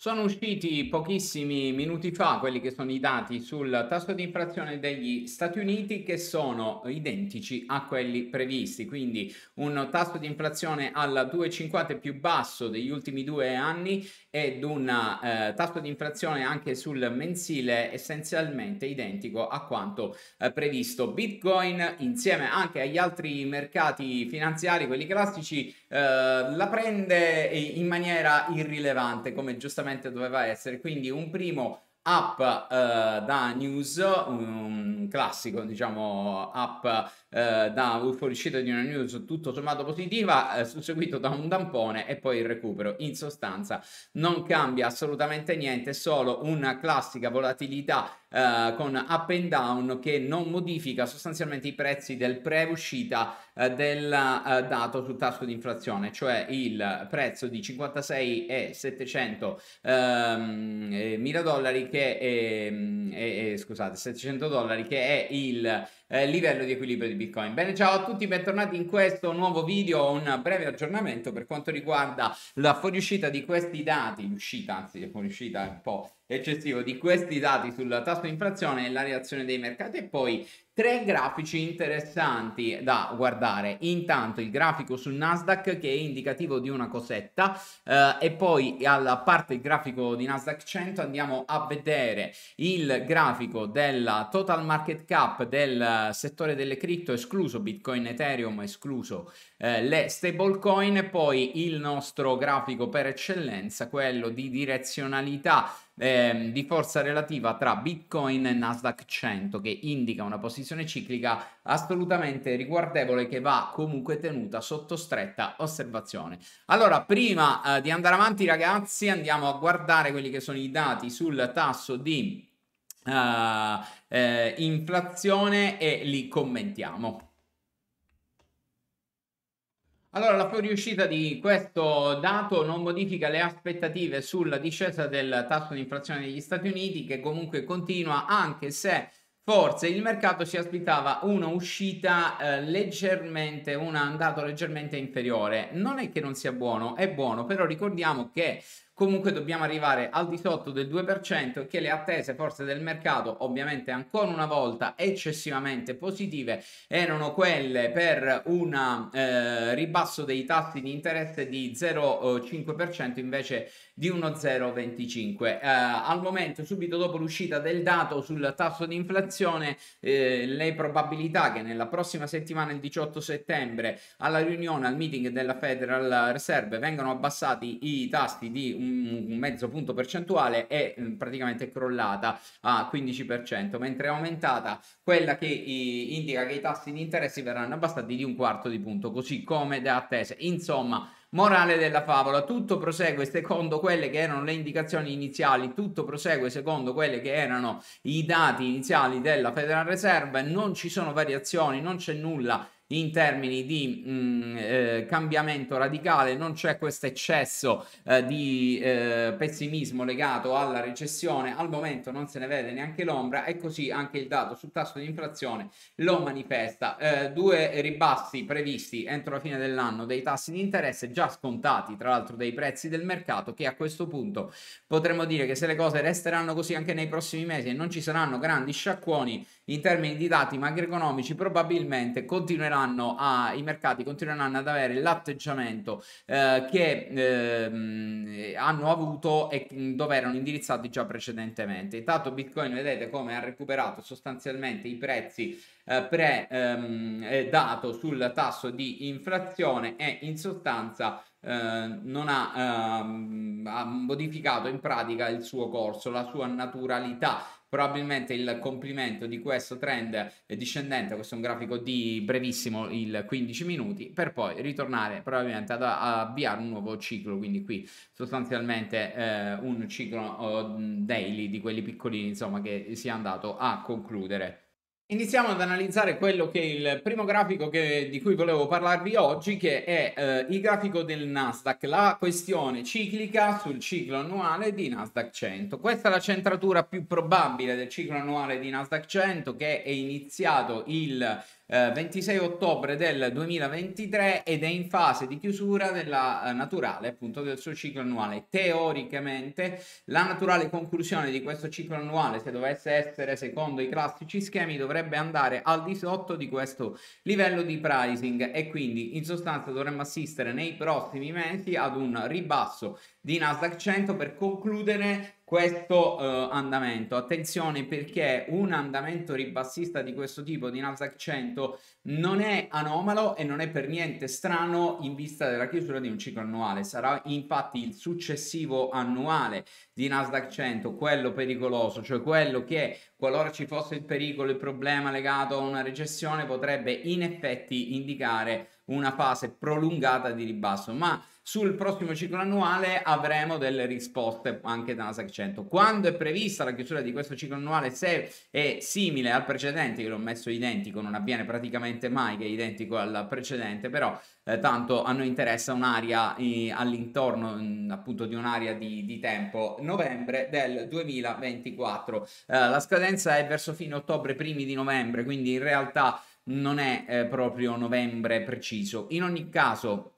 Sono usciti pochissimi minuti fa quelli che sono i dati sul tasso di inflazione degli Stati Uniti che sono identici a quelli previsti, quindi un tasso di inflazione al 2,50 più basso degli ultimi due anni ed un eh, tasso di inflazione anche sul mensile essenzialmente identico a quanto eh, previsto. Bitcoin insieme anche agli altri mercati finanziari, quelli classici, eh, la prende in maniera irrilevante come giustamente diversamente doveva essere. Quindi un primo app eh, da news, un classico diciamo app eh, da fuoriuscita di una news tutto sommato positiva, eh, susseguito da un tampone e poi il recupero. In sostanza non cambia assolutamente niente, solo una classica volatilità eh, con up and down che non modifica sostanzialmente i prezzi del pre-uscita eh, del eh, dato sul tasso di inflazione, cioè il prezzo di 56,700 ehm, mila dollari che è, mm, è, scusate, 700 dollari che è il eh, livello di equilibrio di Bitcoin. Bene, ciao a tutti, bentornati in questo nuovo video, un breve aggiornamento per quanto riguarda la fuoriuscita di questi dati, l'uscita, anzi, la fuoriuscita è un po' eccessivo di questi dati sul tasso di inflazione e la reazione dei mercati e poi tre grafici interessanti da guardare. Intanto il grafico sul Nasdaq che è indicativo di una cosetta eh, e poi alla parte il grafico di Nasdaq 100 andiamo a vedere il grafico della total market cap del settore delle cripto escluso Bitcoin, Ethereum escluso eh, le stablecoin e poi il nostro grafico per eccellenza quello di direzionalità ehm, di forza relativa tra Bitcoin e Nasdaq 100 che indica una posizione ciclica assolutamente riguardevole che va comunque tenuta sotto stretta osservazione. Allora, prima eh, di andare avanti ragazzi, andiamo a guardare quelli che sono i dati sul tasso di eh, eh, inflazione e li commentiamo. Allora, la fuoriuscita di questo dato non modifica le aspettative sulla discesa del tasso di inflazione negli Stati Uniti, che comunque continua, anche se forse il mercato si aspettava una uscita eh, leggermente, un andato leggermente inferiore. Non è che non sia buono, è buono, però ricordiamo che comunque dobbiamo arrivare al di sotto del 2% che le attese forze del mercato ovviamente ancora una volta eccessivamente positive erano quelle per un eh, ribasso dei tassi di interesse di 0,5% invece di 1,025 eh, al momento subito dopo l'uscita del dato sul tasso di inflazione eh, le probabilità che nella prossima settimana il 18 settembre alla riunione al meeting della Federal Reserve vengano abbassati i tassi di un un mezzo punto percentuale è mm, praticamente crollata a 15%, mentre è aumentata quella che indica che i tassi di interessi verranno abbassati di un quarto di punto, così come da attese. Insomma, Morale della favola, tutto prosegue secondo quelle che erano le indicazioni iniziali, tutto prosegue secondo quelli che erano i dati iniziali della Federal Reserve, non ci sono variazioni, non c'è nulla in termini di mh, mm, eh, cambiamento radicale, non c'è questo eccesso eh, di eh, pessimismo legato alla recessione, al momento non se ne vede neanche l'ombra e così anche il dato sul tasso di inflazione lo manifesta. Eh, due ribassi previsti entro la fine dell'anno dei tassi di interesse già scontati tra l'altro dei prezzi del mercato che a questo punto potremmo dire che se le cose resteranno così anche nei prossimi mesi e non ci saranno grandi sciacquoni, in termini di dati macroeconomici probabilmente continueranno a, i mercati continueranno ad avere l'atteggiamento eh, che eh, hanno avuto e dove erano indirizzati già precedentemente. Intanto Bitcoin vedete come ha recuperato sostanzialmente i prezzi eh, pre-dato ehm, sul tasso di inflazione e in sostanza eh, non ha, ehm, ha, modificato in pratica il suo corso, la sua naturalità probabilmente il complimento di questo trend discendente, questo è un grafico di brevissimo il 15 minuti, per poi ritornare probabilmente ad avviare un nuovo ciclo, quindi qui sostanzialmente eh, un ciclo oh, daily di quelli piccolini insomma che si è andato a concludere. Iniziamo ad analizzare quello che è il primo grafico che, di cui volevo parlarvi oggi, che è eh, il grafico del Nasdaq, la questione ciclica sul ciclo annuale di Nasdaq 100. Questa è la centratura più probabile del ciclo annuale di Nasdaq 100 che è iniziato il 26 eh, ottobre del 2023 ed è in fase di chiusura della eh, naturale appunto del suo ciclo annuale. Teoricamente la naturale conclusione di questo ciclo annuale, se dovesse essere secondo i classici schemi, dovrebbe andare al di sotto di questo livello di pricing e quindi in sostanza dovremmo assistere nei prossimi mesi ad un ribasso di Nasdaq 100 per concludere questo eh, andamento. Attenzione perché un andamento ribassista di questo tipo di Nasdaq 100 non è anomalo e non è per niente strano in vista della chiusura di un ciclo annuale. Sarà infatti il successivo annuale di Nasdaq 100 quello pericoloso, cioè quello che qualora ci fosse il pericolo, il problema legato a una recessione potrebbe in effetti indicare una fase prolungata di ribasso, ma sul prossimo ciclo annuale avremo delle risposte anche da Nasdaq 100. Quando è prevista la chiusura di questo ciclo annuale, se è simile al precedente, io l'ho messo identico, non avviene praticamente mai che è identico al precedente, però eh, tanto a noi interessa un'area eh, all'intorno mh, mm, appunto di un'area di, di, tempo novembre del 2024. Eh, la scadenza è verso fine ottobre, primi di novembre, quindi in realtà non è eh, proprio novembre preciso. In ogni caso,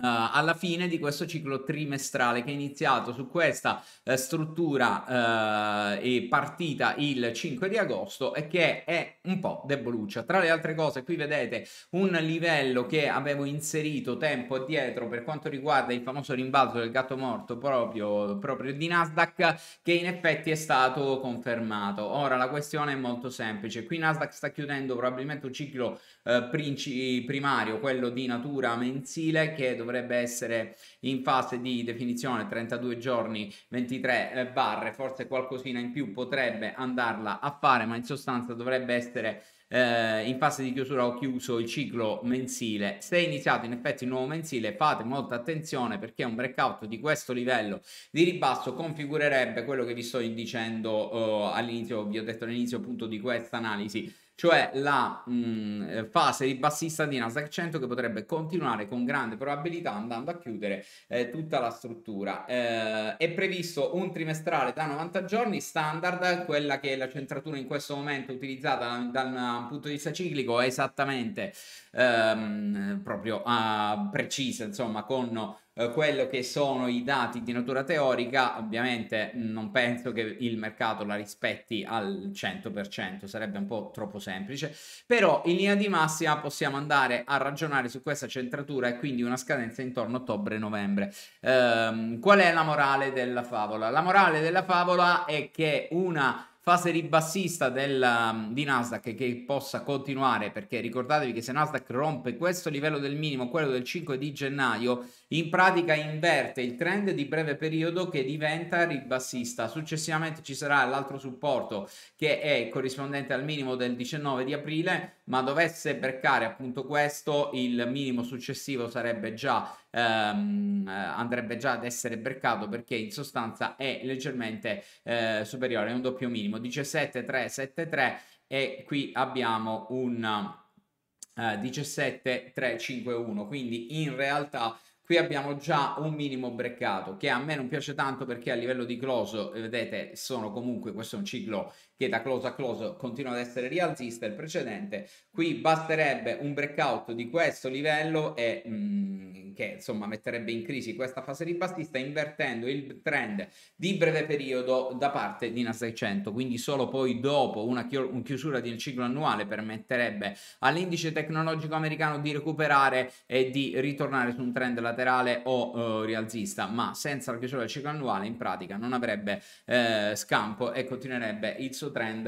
Uh, alla fine di questo ciclo trimestrale che è iniziato su questa uh, struttura eh, eh, partita il 5 di agosto e che è un po' deboluccia. Tra le altre cose qui vedete un livello che avevo inserito tempo addietro per quanto riguarda il famoso rimbalzo del gatto morto proprio, proprio di Nasdaq che in effetti è stato confermato. Ora la questione è molto semplice, qui Nasdaq sta chiudendo probabilmente un ciclo eh, princi- primario, quello di natura mensile che dovrebbe essere in fase di definizione 32 giorni 23 eh, barre forse qualcosina in più potrebbe andarla a fare ma in sostanza dovrebbe essere eh, in fase di chiusura ho chiuso il ciclo mensile. Se è iniziato in effetti il nuovo mensile, fate molta attenzione perché un breakout di questo livello di ribasso configurerebbe quello che vi sto dicendo eh, all'inizio, vi ho detto all'inizio appunto di questa analisi cioè la mh, mm, eh, fase di bassista di Nasdaq 100 che potrebbe continuare con grande probabilità andando a chiudere eh, tutta la struttura. Eh, è previsto un trimestrale da 90 giorni standard, quella che è la centratura in questo momento utilizzata dal, dal punto di vista ciclico è esattamente ehm, proprio eh, precisa, insomma, con eh, quello che sono i dati di natura teorica, ovviamente mm, non penso che il mercato la rispetti al 100%, sarebbe un po' troppo semplice, però in linea di massima possiamo andare a ragionare su questa centratura e quindi una scadenza intorno a ottobre-novembre. Ehm, qual è la morale della favola? La morale della favola è che una fase ribassista della, di Nasdaq che possa continuare perché ricordatevi che se Nasdaq rompe questo livello del minimo, quello del 5 di gennaio, in pratica inverte il trend di breve periodo che diventa ribassista. Successivamente ci sarà l'altro supporto che è corrispondente al minimo del 19 di aprile, ma dovesse beccare appunto questo, il minimo successivo sarebbe già ehm, eh, andrebbe già ad essere breccato perché in sostanza è leggermente eh, superiore, è un doppio minimo 17.373 e qui abbiamo un eh, 17 quindi in realtà qui abbiamo già un minimo breccato che a me non piace tanto perché a livello di close eh, vedete sono comunque questo è un ciclo che da close a close continua ad essere rialzista il precedente qui basterebbe un breakout di questo livello e mh, mm, che insomma metterebbe in crisi questa fase ribassista invertendo il trend di breve periodo da parte di Nasdaq 600 quindi solo poi dopo una chiusura del ciclo annuale permetterebbe all'indice tecnologico americano di recuperare e di ritornare su un trend laterale o eh, rialzista ma senza la chiusura del ciclo annuale in pratica non avrebbe eh, scampo e continuerebbe il suo trend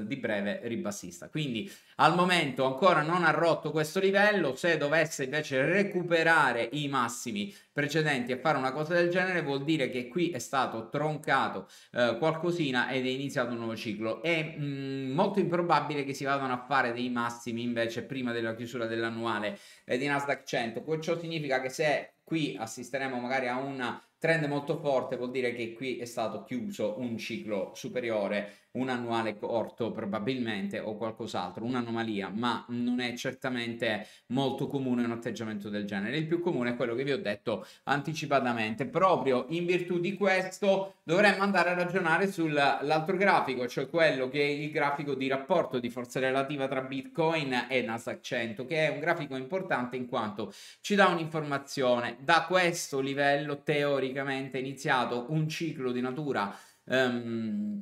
eh, di breve ribassista quindi al momento ancora non ha rotto questo livello se dovesse invece recuperare i massimi precedenti e fare una cosa del genere vuol dire che qui è stato troncato eh, qualcosina ed è iniziato un nuovo ciclo. È mh, mm, molto improbabile che si vadano a fare dei massimi invece prima della chiusura dell'annuale eh, di Nasdaq 100. Ciò significa che se qui assisteremo magari a una trend molto forte, vuol dire che qui è stato chiuso un ciclo superiore un annuale corto probabilmente o qualcos'altro, un'anomalia, ma non è certamente molto comune un atteggiamento del genere. Il più comune è quello che vi ho detto anticipatamente. Proprio in virtù di questo dovremmo andare a ragionare sull'altro grafico, cioè quello che è il grafico di rapporto di forza relativa tra Bitcoin e Nasdaq 100, che è un grafico importante in quanto ci dà un'informazione. Da questo livello teoricamente iniziato un ciclo di natura um,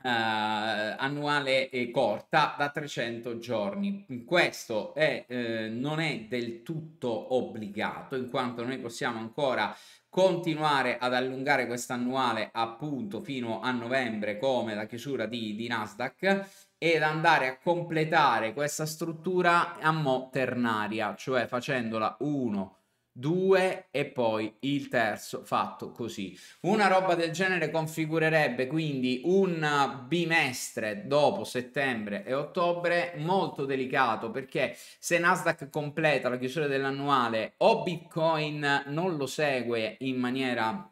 eh, annuale e corta da 300 giorni. Questo è, eh, non è del tutto obbligato, in quanto noi possiamo ancora continuare ad allungare quest'annuale appunto fino a novembre come la chiusura di, di Nasdaq ed andare a completare questa struttura a mo ternaria, cioè facendola 1 due e poi il terzo fatto così. Una roba del genere configurerebbe quindi un bimestre dopo settembre e ottobre molto delicato perché se Nasdaq completa la chiusura dell'annuale o Bitcoin non lo segue in maniera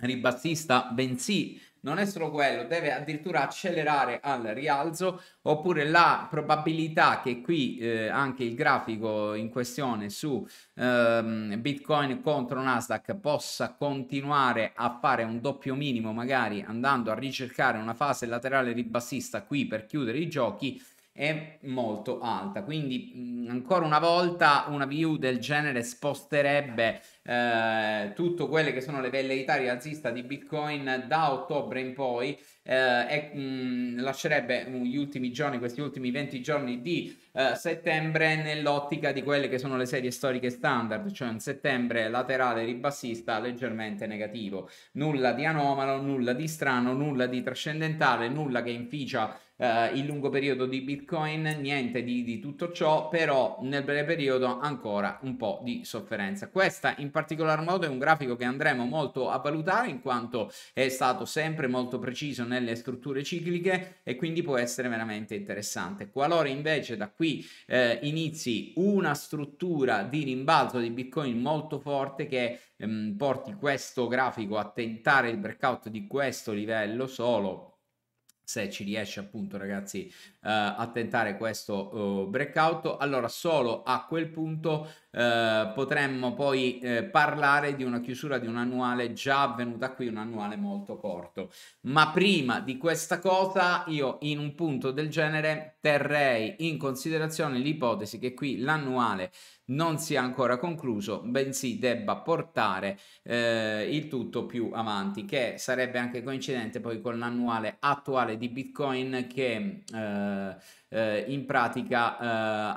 ribassista, bensì non è solo quello, deve addirittura accelerare al rialzo oppure la probabilità che qui eh, anche il grafico in questione su ehm, Bitcoin contro Nasdaq possa continuare a fare un doppio minimo magari andando a ricercare una fase laterale ribassista qui per chiudere i giochi è molto alta. Quindi, mh, mm, ancora una volta, una view del genere sposterebbe eh, tutte quelle che sono le velleità rialzista di Bitcoin da ottobre in poi eh, e mh, mm, lascerebbe gli ultimi giorni, questi ultimi 20 giorni di eh, settembre nell'ottica di quelle che sono le serie storiche standard, cioè un settembre laterale ribassista leggermente negativo. Nulla di anomalo, nulla di strano, nulla di trascendentale, nulla che inficia eh, il lungo periodo di Bitcoin, niente di, di tutto ciò, però nel breve periodo ancora un po' di sofferenza. Questa in particolar modo è un grafico che andremo molto a valutare in quanto è stato sempre molto preciso nelle strutture cicliche e quindi può essere veramente interessante. Qualora invece da qui eh, inizi una struttura di rimbalzo di Bitcoin molto forte che ehm, porti questo grafico a tentare il breakout di questo livello solo se ci riesce appunto ragazzi eh, a tentare questo eh, breakout allora solo a quel punto eh, potremmo poi eh, parlare di una chiusura di un annuale già avvenuta qui un annuale molto corto ma prima di questa cosa io in un punto del genere terrei in considerazione l'ipotesi che qui l'annuale non sia ancora concluso, bensì debba portare eh, il tutto più avanti, che sarebbe anche coincidente poi con l'annuale attuale di Bitcoin che eh, eh, in pratica eh,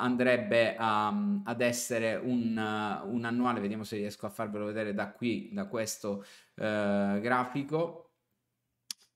andrebbe a, ad essere un, eh, un, annuale, vediamo se riesco a farvelo vedere da qui, da questo eh, grafico,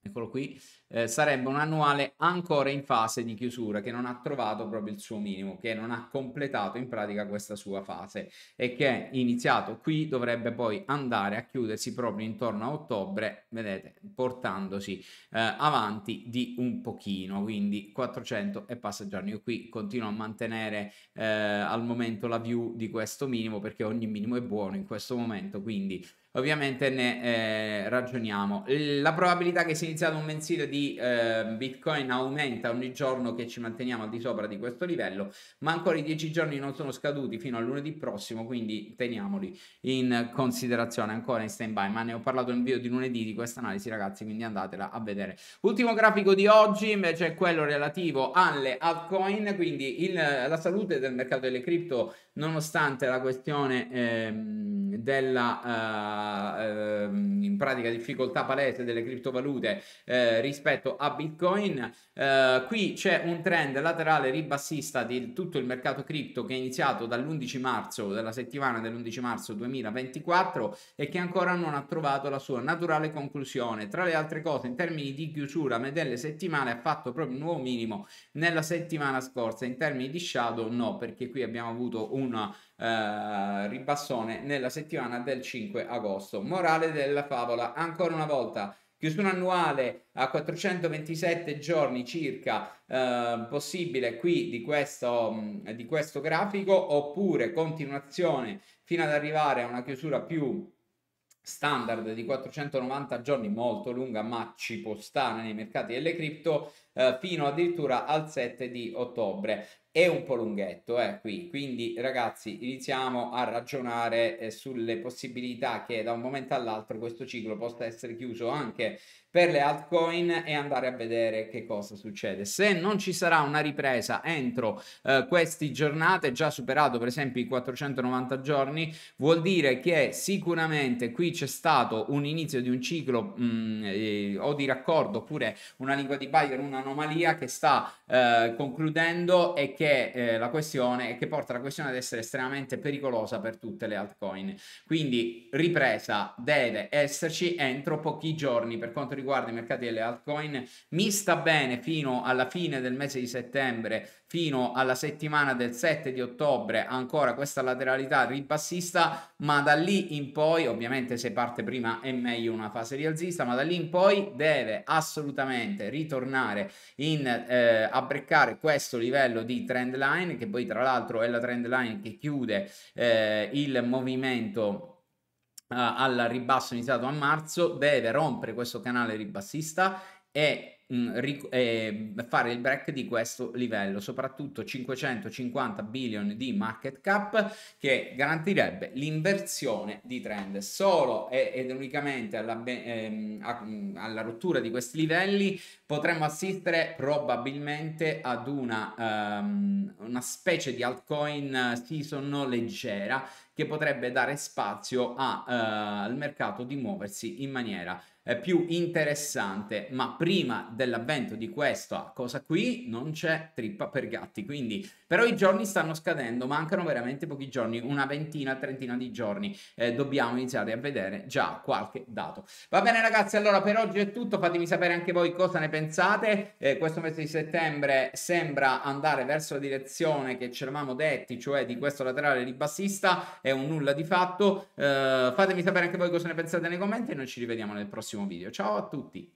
eccolo qui, eh, sarebbe un annuale ancora in fase di chiusura che non ha trovato proprio il suo minimo, che non ha completato in pratica questa sua fase e che è iniziato qui dovrebbe poi andare a chiudersi proprio intorno a ottobre, vedete, portandosi eh, avanti di un pochino, quindi 400 e passa giorni. Io qui continuo a mantenere eh, al momento la view di questo minimo perché ogni minimo è buono in questo momento, quindi ovviamente ne eh, ragioniamo. La probabilità che sia iniziato un mensile di di eh, Bitcoin aumenta ogni giorno che ci manteniamo al di sopra di questo livello, ma ancora i 10 giorni non sono scaduti fino a lunedì prossimo, quindi teniamoli in considerazione ancora in stand by, ma ne ho parlato nel video di lunedì di questa analisi ragazzi, quindi andatela a vedere. Ultimo grafico di oggi invece è quello relativo alle altcoin, quindi il, la salute del mercato delle cripto nonostante la questione eh, della eh, ehm, in pratica difficoltà palese delle criptovalute eh, rispetto rispetto a Bitcoin. Eh, qui c'è un trend laterale ribassista di tutto il mercato cripto che è iniziato dall'11 marzo, della settimana dell'11 marzo 2024 e che ancora non ha trovato la sua naturale conclusione. Tra le altre cose, in termini di chiusura, Medelle settimane ha fatto proprio un nuovo minimo nella settimana scorsa. In termini di shadow, no, perché qui abbiamo avuto un Uh, ribassone nella settimana del 5 agosto. Morale della favola, ancora una volta Chiusura annuale a 427 giorni circa eh, possibile qui di questo, mm, di questo grafico oppure continuazione fino ad arrivare a una chiusura più standard di 490 giorni molto lunga ma ci può stare nei mercati delle cripto eh, fino addirittura al 7 di ottobre è un po' lunghetto eh, qui, quindi ragazzi iniziamo a ragionare eh, sulle possibilità che da un momento all'altro questo ciclo possa essere chiuso anche per le altcoin e andare a vedere che cosa succede. Se non ci sarà una ripresa entro eh, queste giornate, già superato per esempio i 490 giorni, vuol dire che sicuramente qui c'è stato un inizio di un ciclo mh, mm, eh, o di raccordo oppure una lingua di Bayer, un'anomalia che sta eh, concludendo e che che eh, la questione e che porta la questione ad essere estremamente pericolosa per tutte le altcoin. Quindi ripresa deve esserci entro pochi giorni per quanto riguarda i mercati delle altcoin. Mi sta bene fino alla fine del mese di settembre, fino alla settimana del 7 di ottobre, ancora questa lateralità ribassista, ma da lì in poi, ovviamente se parte prima è meglio una fase rialzista, ma da lì in poi deve assolutamente ritornare in eh, a breccare questo livello di 3 trend line, che poi tra l'altro è la trend line che chiude eh, il movimento eh, al ribasso iniziato a marzo, deve rompere questo canale ribassista e mh, mm, eh, fare il break di questo livello, soprattutto 550 billion di market cap che garantirebbe l'inversione di trend. Solo ed unicamente alla, ehm, a- mm, alla rottura di questi livelli potremmo assistere probabilmente ad una, um, una specie di altcoin season leggera che potrebbe dare spazio a, uh, al mercato di muoversi in maniera più interessante, ma prima dell'avvento di questa cosa qui non c'è trippa per gatti, quindi però i giorni stanno scadendo, mancano veramente pochi giorni, una ventina, trentina di giorni, eh, dobbiamo iniziare a vedere già qualche dato. Va bene ragazzi, allora per oggi è tutto, fatemi sapere anche voi cosa ne pensate, eh, questo mese di settembre sembra andare verso la direzione che ci eravamo detti, cioè di questo laterale ribassista, è un nulla di fatto, eh, fatemi sapere anche voi cosa ne pensate nei commenti e noi ci rivediamo nel prossimo prossimo video. Ciao a tutti!